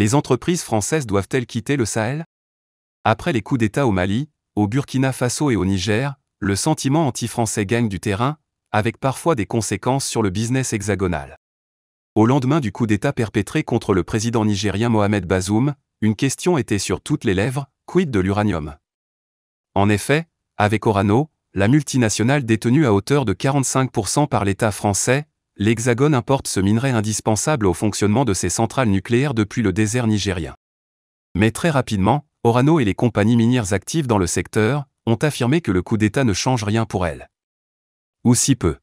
Les entreprises françaises doivent-elles quitter le Sahel Après les coups d'État au Mali, au Burkina Faso et au Niger, le sentiment anti-français gagne du terrain, avec parfois des conséquences sur le business hexagonal. Au lendemain du coup d'État perpétré contre le président nigérien Mohamed Bazoum, une question était sur toutes les lèvres, quid de l'uranium En effet, avec Orano, la multinationale détenue à hauteur de 45% par l'État français, l'Hexagone importe ce minerai indispensable au fonctionnement de ses centrales nucléaires depuis le désert nigérien. Mais très rapidement, Orano et les compagnies minières actives dans le secteur ont affirmé que le coup d'État ne change rien pour elles. Ou si peu.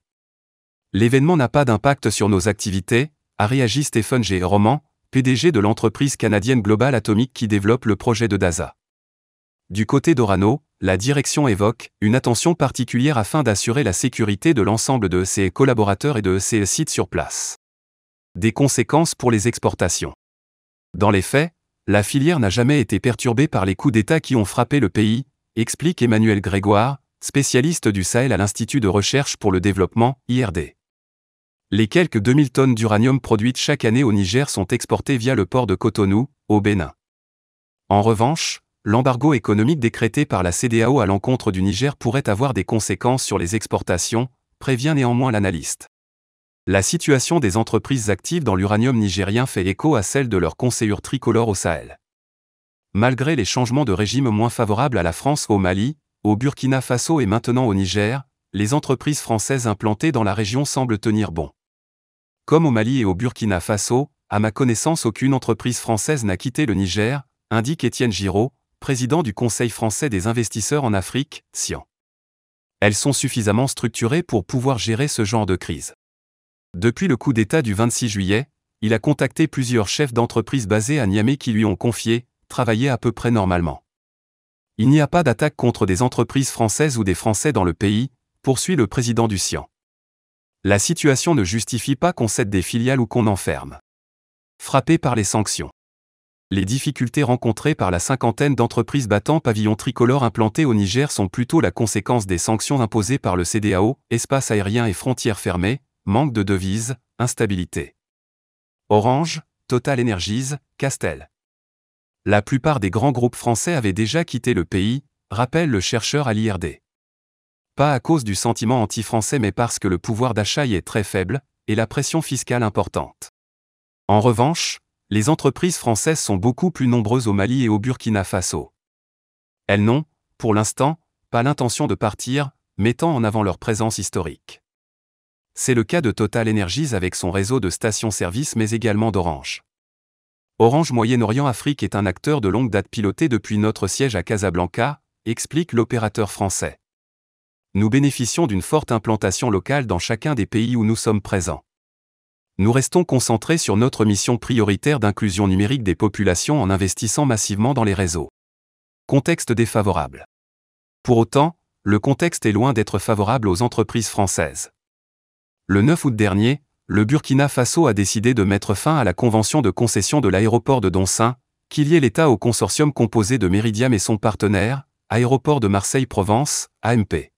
L'événement n'a pas d'impact sur nos activités, a réagi Stephen G. Roman, PDG de l'entreprise canadienne Global atomique qui développe le projet de Daza. Du côté d'Orano, la direction évoque une attention particulière afin d'assurer la sécurité de l'ensemble de ses collaborateurs et de ses sites sur place. Des conséquences pour les exportations. Dans les faits, la filière n'a jamais été perturbée par les coups d'État qui ont frappé le pays, explique Emmanuel Grégoire, spécialiste du Sahel à l'Institut de recherche pour le développement, IRD. Les quelques 2000 tonnes d'uranium produites chaque année au Niger sont exportées via le port de Cotonou, au Bénin. En revanche, l'embargo économique décrété par la CDAO à l'encontre du Niger pourrait avoir des conséquences sur les exportations, prévient néanmoins l'analyste. La situation des entreprises actives dans l'uranium nigérien fait écho à celle de leur conseillure tricolore au Sahel. Malgré les changements de régime moins favorables à la France au Mali, au Burkina Faso et maintenant au Niger, les entreprises françaises implantées dans la région semblent tenir bon. Comme au Mali et au Burkina Faso, à ma connaissance aucune entreprise française n'a quitté le Niger, indique Étienne Giraud, président du Conseil français des investisseurs en Afrique, SIAN. Elles sont suffisamment structurées pour pouvoir gérer ce genre de crise. Depuis le coup d'État du 26 juillet, il a contacté plusieurs chefs d'entreprise basés à Niamey qui lui ont confié travailler à peu près normalement. Il n'y a pas d'attaque contre des entreprises françaises ou des Français dans le pays, poursuit le président du Sian. La situation ne justifie pas qu'on cède des filiales ou qu'on enferme. Frappé par les sanctions les difficultés rencontrées par la cinquantaine d'entreprises battant pavillon tricolore implantées au Niger sont plutôt la conséquence des sanctions imposées par le CDAO, espace aérien et frontières fermées, manque de devises, instabilité. Orange, Total Energies, Castel. La plupart des grands groupes français avaient déjà quitté le pays, rappelle le chercheur à l'IRD. Pas à cause du sentiment anti-français mais parce que le pouvoir d'achat y est très faible, et la pression fiscale importante. En revanche, les entreprises françaises sont beaucoup plus nombreuses au Mali et au Burkina Faso. Elles n'ont, pour l'instant, pas l'intention de partir, mettant en avant leur présence historique. C'est le cas de Total Energies avec son réseau de stations-service mais également d'Orange. Orange Moyen-Orient Afrique est un acteur de longue date piloté depuis notre siège à Casablanca, explique l'opérateur français. Nous bénéficions d'une forte implantation locale dans chacun des pays où nous sommes présents nous restons concentrés sur notre mission prioritaire d'inclusion numérique des populations en investissant massivement dans les réseaux. Contexte défavorable. Pour autant, le contexte est loin d'être favorable aux entreprises françaises. Le 9 août dernier, le Burkina Faso a décidé de mettre fin à la convention de concession de l'aéroport de Donsin, qui liait l'État au consortium composé de Meridiam et son partenaire, Aéroport de Marseille-Provence, AMP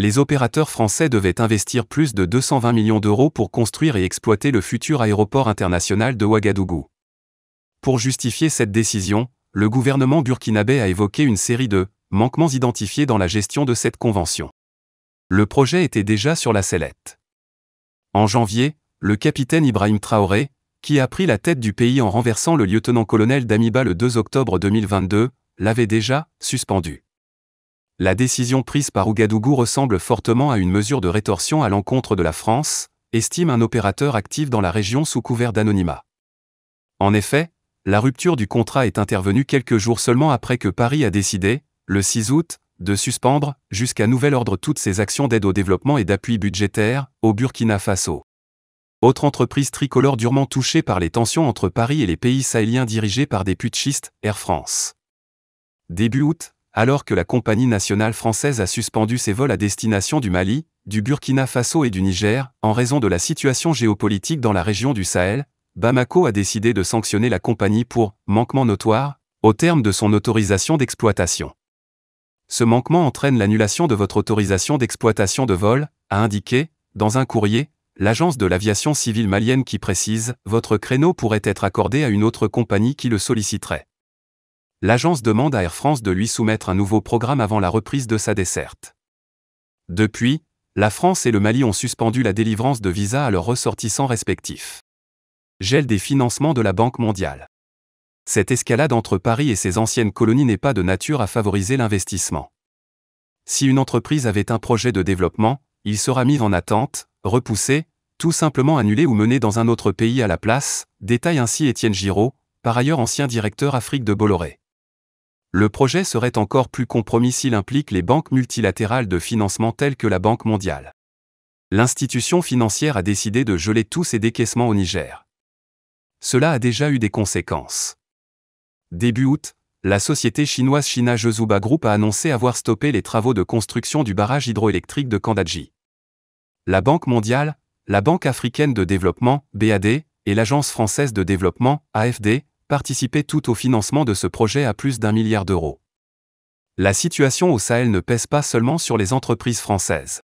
les opérateurs français devaient investir plus de 220 millions d'euros pour construire et exploiter le futur aéroport international de Ouagadougou. Pour justifier cette décision, le gouvernement burkinabé a évoqué une série de manquements identifiés dans la gestion de cette convention. Le projet était déjà sur la sellette. En janvier, le capitaine Ibrahim Traoré, qui a pris la tête du pays en renversant le lieutenant-colonel Damiba le 2 octobre 2022, l'avait déjà suspendu. La décision prise par Ougadougou ressemble fortement à une mesure de rétorsion à l'encontre de la France, estime un opérateur actif dans la région sous couvert d'anonymat. En effet, la rupture du contrat est intervenue quelques jours seulement après que Paris a décidé, le 6 août, de suspendre, jusqu'à nouvel ordre, toutes ses actions d'aide au développement et d'appui budgétaire au Burkina Faso. Autre entreprise tricolore durement touchée par les tensions entre Paris et les pays sahéliens dirigés par des putschistes, Air France. Début août, alors que la compagnie nationale française a suspendu ses vols à destination du Mali, du Burkina Faso et du Niger, en raison de la situation géopolitique dans la région du Sahel, Bamako a décidé de sanctionner la compagnie pour manquement notoire, au terme de son autorisation d'exploitation. Ce manquement entraîne l'annulation de votre autorisation d'exploitation de vol, a indiqué, dans un courrier, l'agence de l'aviation civile malienne qui précise, votre créneau pourrait être accordé à une autre compagnie qui le solliciterait l'agence demande à Air France de lui soumettre un nouveau programme avant la reprise de sa desserte. Depuis, la France et le Mali ont suspendu la délivrance de visas à leurs ressortissants respectifs. Gel des financements de la Banque mondiale. Cette escalade entre Paris et ses anciennes colonies n'est pas de nature à favoriser l'investissement. Si une entreprise avait un projet de développement, il sera mis en attente, repoussé, tout simplement annulé ou mené dans un autre pays à la place, détaille ainsi Étienne Giraud, par ailleurs ancien directeur Afrique de Bolloré. Le projet serait encore plus compromis s'il implique les banques multilatérales de financement telles que la Banque mondiale. L'institution financière a décidé de geler tous ses décaissements au Niger. Cela a déjà eu des conséquences. Début août, la société chinoise China Jezuba Group a annoncé avoir stoppé les travaux de construction du barrage hydroélectrique de Kandaji. La Banque mondiale, la Banque africaine de développement, BAD, et l'Agence française de développement, AFD, participer tout au financement de ce projet à plus d'un milliard d'euros. La situation au Sahel ne pèse pas seulement sur les entreprises françaises.